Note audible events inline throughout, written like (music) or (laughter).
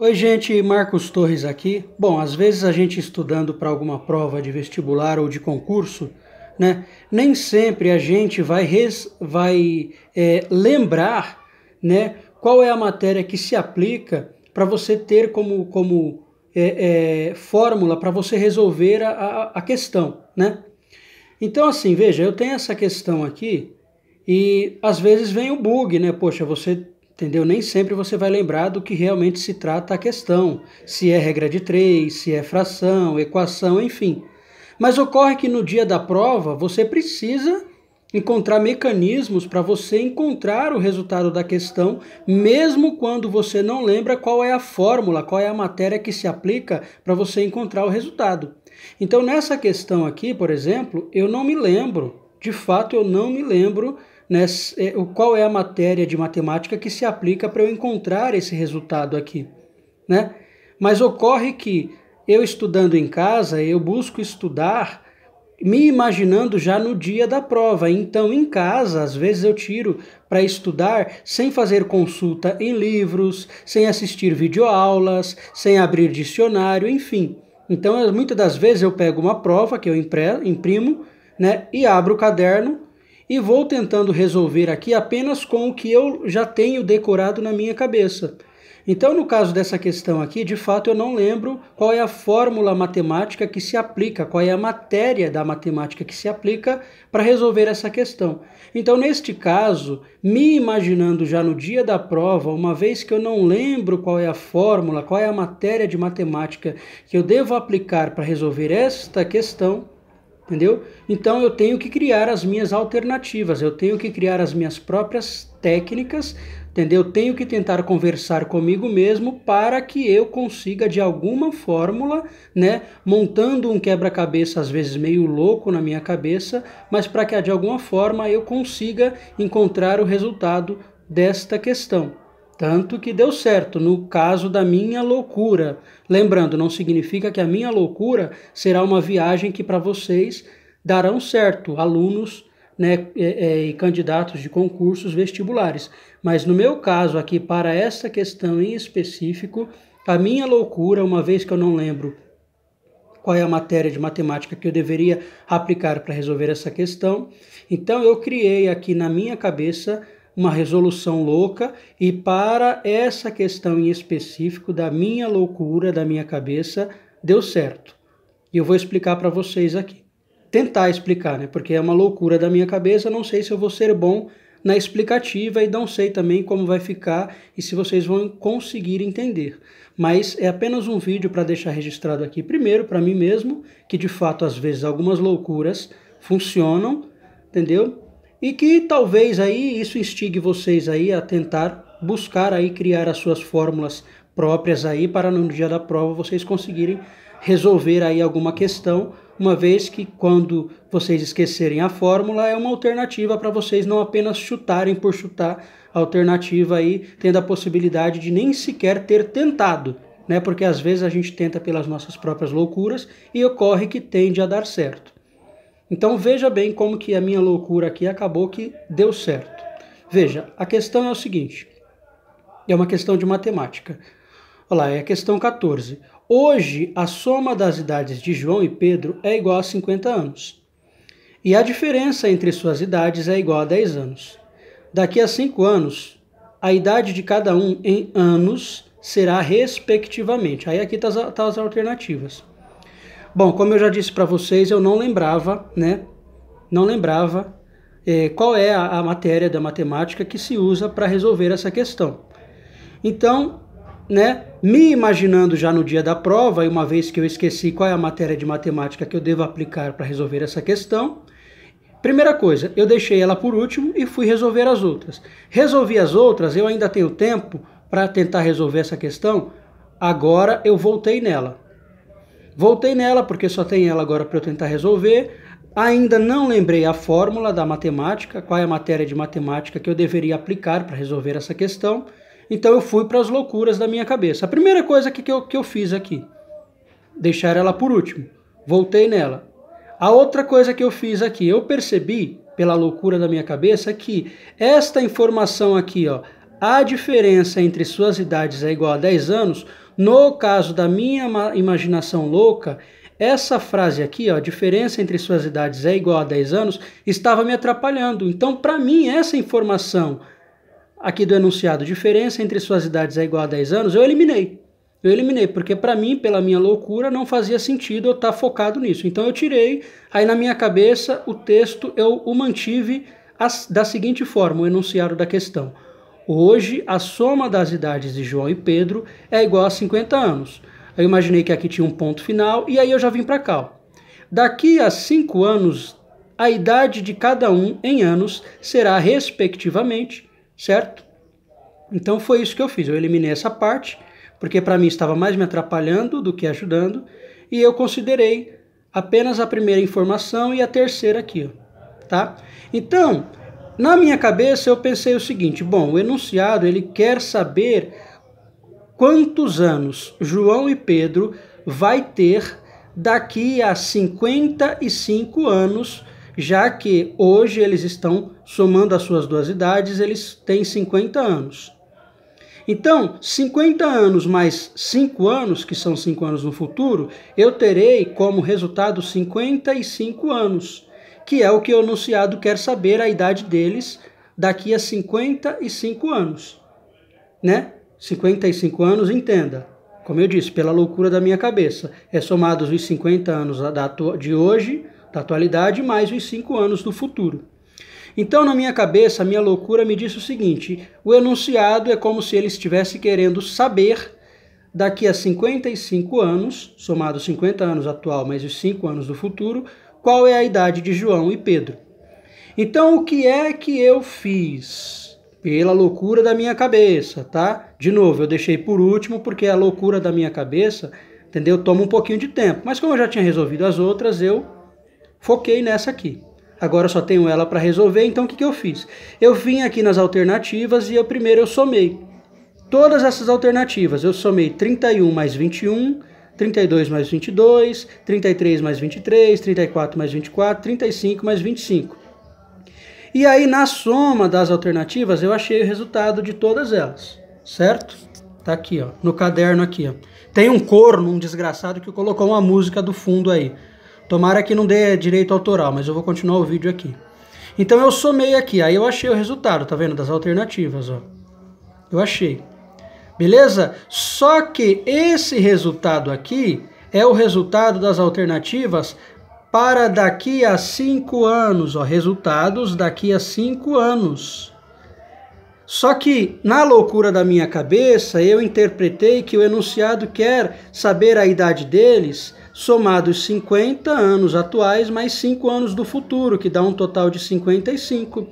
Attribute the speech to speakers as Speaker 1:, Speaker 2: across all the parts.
Speaker 1: Oi, gente, Marcos Torres aqui. Bom, às vezes a gente estudando para alguma prova de vestibular ou de concurso, né, nem sempre a gente vai, res, vai é, lembrar né, qual é a matéria que se aplica para você ter como, como é, é, fórmula para você resolver a, a, a questão. Né? Então, assim, veja, eu tenho essa questão aqui e às vezes vem o bug, né? Poxa, você entendeu? Nem sempre você vai lembrar do que realmente se trata a questão, se é regra de três, se é fração, equação, enfim. Mas ocorre que no dia da prova você precisa encontrar mecanismos para você encontrar o resultado da questão, mesmo quando você não lembra qual é a fórmula, qual é a matéria que se aplica para você encontrar o resultado. Então, nessa questão aqui, por exemplo, eu não me lembro, de fato eu não me lembro né, é, qual é a matéria de matemática que se aplica para eu encontrar esse resultado aqui. Né? Mas ocorre que eu estudando em casa, eu busco estudar me imaginando já no dia da prova. Então, em casa, às vezes eu tiro para estudar sem fazer consulta em livros, sem assistir videoaulas, sem abrir dicionário, enfim. Então, muitas das vezes eu pego uma prova que eu imprimo, né, e abro o caderno e vou tentando resolver aqui apenas com o que eu já tenho decorado na minha cabeça. Então, no caso dessa questão aqui, de fato eu não lembro qual é a fórmula matemática que se aplica, qual é a matéria da matemática que se aplica para resolver essa questão. Então, neste caso, me imaginando já no dia da prova, uma vez que eu não lembro qual é a fórmula, qual é a matéria de matemática que eu devo aplicar para resolver esta questão, entendeu? Então eu tenho que criar as minhas alternativas, eu tenho que criar as minhas próprias técnicas, entendeu? Eu tenho que tentar conversar comigo mesmo para que eu consiga de alguma fórmula, né, montando um quebra-cabeça às vezes meio louco na minha cabeça, mas para que de alguma forma eu consiga encontrar o resultado desta questão. Tanto que deu certo no caso da minha loucura. Lembrando, não significa que a minha loucura será uma viagem que para vocês darão certo, alunos né, e, é, é, e candidatos de concursos vestibulares. Mas no meu caso aqui, para essa questão em específico, a minha loucura, uma vez que eu não lembro qual é a matéria de matemática que eu deveria aplicar para resolver essa questão, então eu criei aqui na minha cabeça uma resolução louca e para essa questão em específico da minha loucura, da minha cabeça, deu certo. E eu vou explicar para vocês aqui. Tentar explicar, né? Porque é uma loucura da minha cabeça, não sei se eu vou ser bom na explicativa e não sei também como vai ficar e se vocês vão conseguir entender. Mas é apenas um vídeo para deixar registrado aqui, primeiro para mim mesmo, que de fato às vezes algumas loucuras funcionam, entendeu? e que talvez aí isso instigue vocês aí a tentar buscar aí criar as suas fórmulas próprias aí para no dia da prova vocês conseguirem resolver aí alguma questão, uma vez que quando vocês esquecerem a fórmula é uma alternativa para vocês não apenas chutarem por chutar a alternativa aí, tendo a possibilidade de nem sequer ter tentado, né? Porque às vezes a gente tenta pelas nossas próprias loucuras e ocorre que tende a dar certo. Então veja bem como que a minha loucura aqui acabou que deu certo. Veja, a questão é o seguinte: é uma questão de matemática. Olha lá, é a questão 14. Hoje, a soma das idades de João e Pedro é igual a 50 anos. E a diferença entre suas idades é igual a 10 anos. Daqui a 5 anos, a idade de cada um em anos será respectivamente. Aí aqui estão tá as, tá as alternativas. Bom, como eu já disse para vocês, eu não lembrava, né? Não lembrava é, qual é a, a matéria da matemática que se usa para resolver essa questão. Então, né, me imaginando já no dia da prova, e uma vez que eu esqueci qual é a matéria de matemática que eu devo aplicar para resolver essa questão, primeira coisa, eu deixei ela por último e fui resolver as outras. Resolvi as outras, eu ainda tenho tempo para tentar resolver essa questão, agora eu voltei nela. Voltei nela porque só tem ela agora para eu tentar resolver. Ainda não lembrei a fórmula da matemática, qual é a matéria de matemática que eu deveria aplicar para resolver essa questão. Então eu fui para as loucuras da minha cabeça. A primeira coisa que eu, que eu fiz aqui, deixar ela por último. Voltei nela. A outra coisa que eu fiz aqui, eu percebi pela loucura da minha cabeça que esta informação aqui, ó, a diferença entre suas idades é igual a 10 anos, no caso da minha imaginação louca, essa frase aqui, ó, a diferença entre suas idades é igual a 10 anos, estava me atrapalhando. Então, para mim, essa informação aqui do enunciado, diferença entre suas idades é igual a 10 anos, eu eliminei. Eu eliminei, porque para mim, pela minha loucura, não fazia sentido eu estar tá focado nisso. Então eu tirei, aí na minha cabeça o texto eu o mantive as, da seguinte forma, o enunciado da questão. Hoje, a soma das idades de João e Pedro é igual a 50 anos. Eu imaginei que aqui tinha um ponto final e aí eu já vim para cá. Daqui a cinco anos, a idade de cada um em anos será respectivamente, certo? Então foi isso que eu fiz. Eu eliminei essa parte, porque para mim estava mais me atrapalhando do que ajudando, e eu considerei apenas a primeira informação e a terceira aqui, ó, tá? Então, na minha cabeça eu pensei o seguinte: bom, o enunciado ele quer saber quantos anos João e Pedro vai ter daqui a 55 anos, já que hoje eles estão somando as suas duas idades, eles têm 50 anos. Então, 50 anos mais 5 anos, que são 5 anos no futuro, eu terei como resultado 55 anos que é o que o enunciado quer saber a idade deles daqui a 55 anos. Né? 55 anos, entenda. Como eu disse, pela loucura da minha cabeça. É somados os 50 anos de hoje, da atualidade, mais os 5 anos do futuro. Então, na minha cabeça, a minha loucura me disse o seguinte: o enunciado é como se ele estivesse querendo saber daqui a 55 anos, somados 50 anos atual mais os 5 anos do futuro, qual é a idade de João e Pedro. Então, o que é que eu fiz? Pela loucura da minha cabeça, tá? De novo, eu deixei por último porque é a loucura da minha cabeça, entendeu? Toma um pouquinho de tempo. Mas como eu já tinha resolvido as outras, eu foquei nessa aqui. Agora eu só tenho ela para resolver, então o que, que eu fiz? Eu vim aqui nas alternativas e eu primeiro eu somei. Todas essas alternativas, eu somei 31 mais 21, 32 mais 22, 33 mais 23, 34 mais 24, 35 mais 25. E aí, na soma das alternativas, eu achei o resultado de todas elas, certo? Tá aqui, ó, no caderno aqui, ó. Tem um corno, um desgraçado, que colocou uma música do fundo aí. Tomara que não dê direito autoral, mas eu vou continuar o vídeo aqui. Então eu somei aqui, aí eu achei o resultado, tá vendo? Das alternativas, ó. Eu achei. Beleza? Só que esse resultado aqui é o resultado das alternativas para daqui a cinco anos, ó, resultados daqui a cinco anos. Só que, na loucura da minha cabeça, eu interpretei que o enunciado quer saber a idade deles, somados 50 anos atuais mais 5 anos do futuro, que dá um total de 55.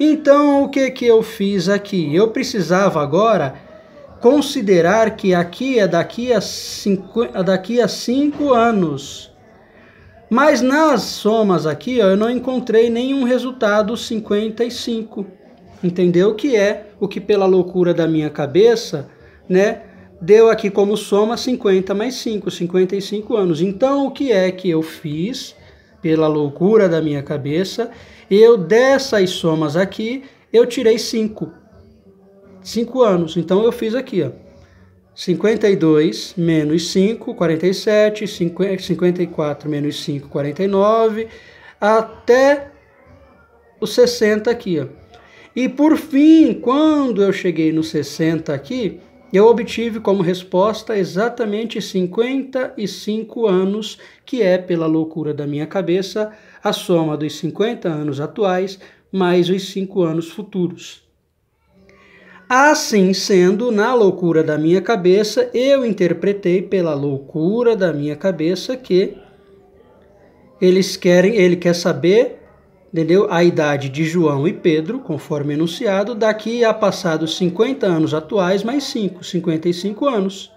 Speaker 1: Então, o que, que eu fiz aqui? Eu precisava agora considerar que aqui é daqui a cinco, é daqui a cinco anos. Mas nas somas aqui, ó, eu não encontrei nenhum resultado 55. Entendeu? o Que é o que pela loucura da minha cabeça, né? Deu aqui como soma 50 mais 5, 55 anos. Então, o que é que eu fiz pela loucura da minha cabeça? Eu dessas somas aqui, eu tirei 5 5 anos. Então eu fiz aqui, ó. 52 menos 5, 47, 54 menos 5, 49, até o 60 aqui. Ó. E por fim, quando eu cheguei no 60 aqui, eu obtive como resposta exatamente 55 anos, que é, pela loucura da minha cabeça, a soma dos 50 anos atuais mais os 5 anos futuros. Assim sendo, na loucura da minha cabeça, eu interpretei pela loucura da minha cabeça que eles querem, ele quer saber, entendeu? A idade de João e Pedro, conforme enunciado, daqui a passados 50 anos atuais, mais 5, 55 anos.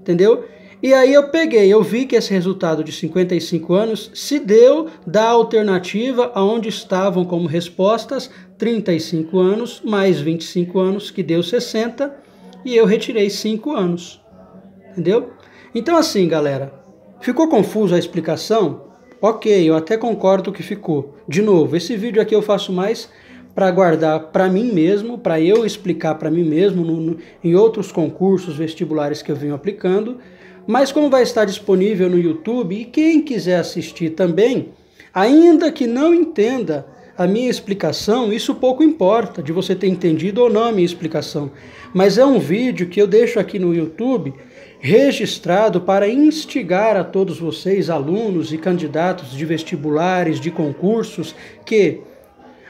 Speaker 1: Entendeu? E aí eu peguei, eu vi que esse resultado de 55 anos se deu da alternativa aonde estavam como respostas 35 anos mais 25 anos, que deu 60, e eu retirei 5 anos. Entendeu? Então assim, galera, ficou confuso a explicação? Ok, eu até concordo que ficou. De novo, esse vídeo aqui eu faço mais para guardar para mim mesmo, para eu explicar para mim mesmo no, no, em outros concursos vestibulares que eu venho aplicando mas como vai estar disponível no YouTube e quem quiser assistir também, ainda que não entenda a minha explicação, isso pouco importa de você ter entendido ou não a minha explicação, mas é um vídeo que eu deixo aqui no YouTube registrado para instigar a todos vocês, alunos e candidatos de vestibulares, de concursos, que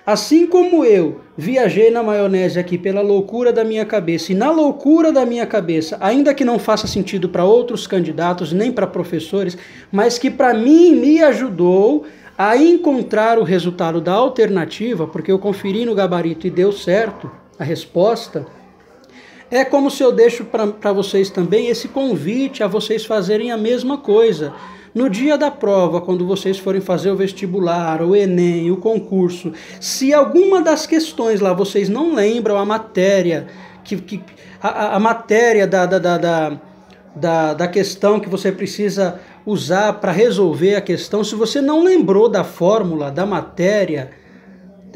Speaker 1: Assim como eu viajei na maionese aqui pela loucura da minha cabeça, e na loucura da minha cabeça, ainda que não faça sentido para outros candidatos nem para professores, mas que para mim me ajudou a encontrar o resultado da alternativa, porque eu conferi no gabarito e deu certo a resposta. É como se eu deixo para vocês também esse convite a vocês fazerem a mesma coisa. No dia da prova, quando vocês forem fazer o vestibular, o Enem, o concurso, se alguma das questões lá vocês não lembram a matéria, que, que a, a matéria da, da, da, da, da questão que você precisa usar para resolver a questão, se você não lembrou da fórmula, da matéria,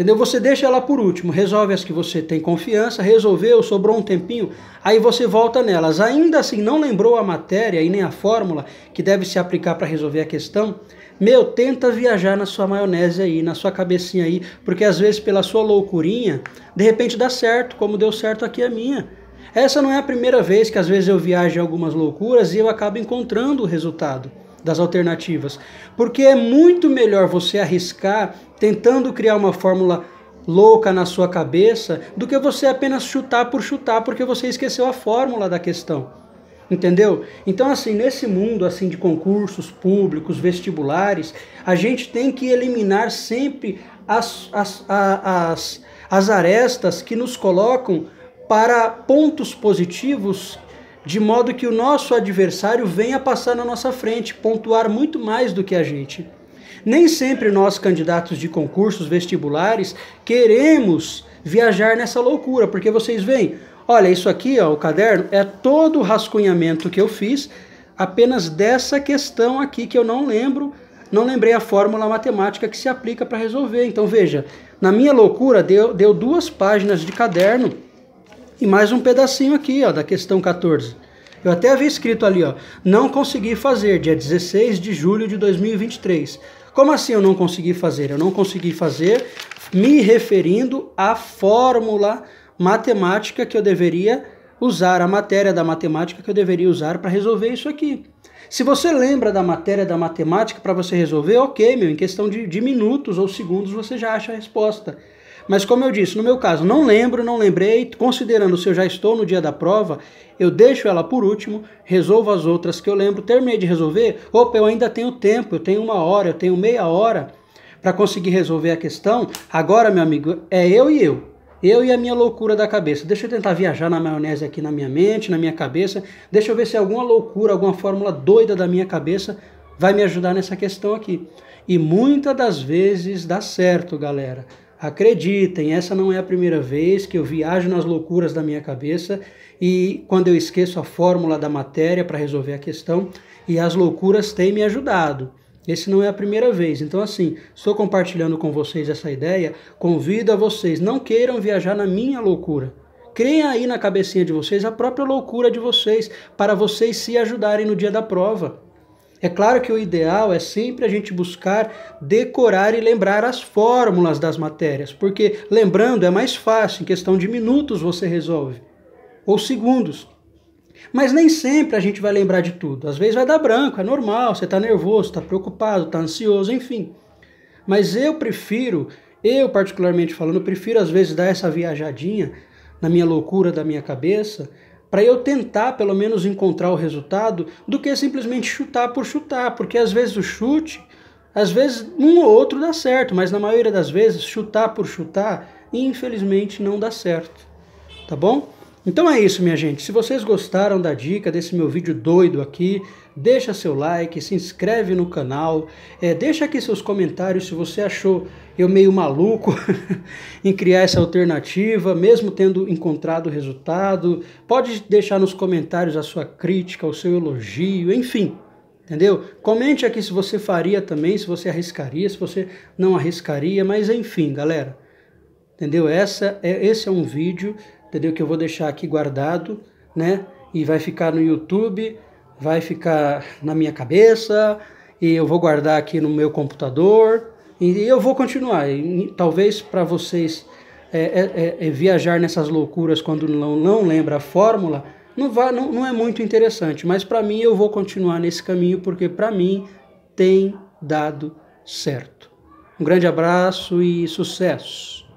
Speaker 1: Entendeu? Você deixa ela por último, resolve as que você tem confiança, resolveu, sobrou um tempinho, aí você volta nelas. Ainda assim, não lembrou a matéria e nem a fórmula que deve se aplicar para resolver a questão? Meu, tenta viajar na sua maionese aí, na sua cabecinha aí, porque às vezes pela sua loucurinha, de repente dá certo, como deu certo aqui a minha. Essa não é a primeira vez que às vezes eu viajo em algumas loucuras e eu acabo encontrando o resultado das alternativas. Porque é muito melhor você arriscar tentando criar uma fórmula louca na sua cabeça do que você apenas chutar por chutar porque você esqueceu a fórmula da questão. Entendeu? Então assim, nesse mundo assim de concursos públicos, vestibulares, a gente tem que eliminar sempre as, as, as, as arestas que nos colocam para pontos positivos de modo que o nosso adversário venha passar na nossa frente, pontuar muito mais do que a gente. Nem sempre nós, candidatos de concursos vestibulares, queremos viajar nessa loucura, porque vocês veem, olha, isso aqui, ó, o caderno, é todo o rascunhamento que eu fiz, apenas dessa questão aqui que eu não lembro, não lembrei a fórmula matemática que se aplica para resolver. Então veja, na minha loucura deu, deu duas páginas de caderno e mais um pedacinho aqui, ó, da questão 14. Eu até havia escrito ali, ó, não consegui fazer, dia 16 de julho de 2023. Como assim eu não consegui fazer? Eu não consegui fazer me referindo à fórmula matemática que eu deveria usar, a matéria da matemática que eu deveria usar para resolver isso aqui. Se você lembra da matéria da matemática para você resolver, ok, meu, em questão de, de minutos ou segundos você já acha a resposta. Mas como eu disse, no meu caso, não lembro, não lembrei, considerando se eu já estou no dia da prova, eu deixo ela por último, resolvo as outras que eu lembro, terminei de resolver, opa, eu ainda tenho tempo, eu tenho uma hora, eu tenho meia hora para conseguir resolver a questão. Agora, meu amigo, é eu e eu. Eu e a minha loucura da cabeça. Deixa eu tentar viajar na maionese aqui na minha mente, na minha cabeça. Deixa eu ver se alguma loucura, alguma fórmula doida da minha cabeça vai me ajudar nessa questão aqui. E muitas das vezes dá certo, galera. Acreditem, essa não é a primeira vez que eu viajo nas loucuras da minha cabeça e quando eu esqueço a fórmula da matéria para resolver a questão, e as loucuras têm me ajudado. Esse não é a primeira vez. Então, assim, estou compartilhando com vocês essa ideia. Convido a vocês, não queiram viajar na minha loucura. Creem aí na cabecinha de vocês a própria loucura de vocês, para vocês se ajudarem no dia da prova. É claro que o ideal é sempre a gente buscar decorar e lembrar as fórmulas das matérias, porque lembrando é mais fácil, em questão de minutos você resolve, ou segundos. Mas nem sempre a gente vai lembrar de tudo. Às vezes vai dar branco, é normal, você está nervoso, está preocupado, está ansioso, enfim. Mas eu prefiro, eu particularmente falando, prefiro às vezes dar essa viajadinha na minha loucura da minha cabeça para eu tentar pelo menos encontrar o resultado do que simplesmente chutar por chutar, porque às vezes o chute, às vezes um ou outro dá certo, mas na maioria das vezes chutar por chutar, infelizmente não dá certo. Tá bom? Então é isso, minha gente. Se vocês gostaram da dica desse meu vídeo doido aqui, deixa seu like, se inscreve no canal, é, deixa aqui seus comentários se você achou eu meio maluco (laughs) em criar essa alternativa, mesmo tendo encontrado o resultado. Pode deixar nos comentários a sua crítica, o seu elogio, enfim. Entendeu? Comente aqui se você faria também, se você arriscaria, se você não arriscaria, mas enfim, galera. Entendeu? Essa é, esse é um vídeo, entendeu? Que eu vou deixar aqui guardado, né? E vai ficar no YouTube, vai ficar na minha cabeça, e eu vou guardar aqui no meu computador, e eu vou continuar. E, talvez para vocês é, é, é, é, viajar nessas loucuras quando não, não lembra a fórmula não, vá, não, não é muito interessante. Mas para mim eu vou continuar nesse caminho porque para mim tem dado certo. Um grande abraço e sucesso!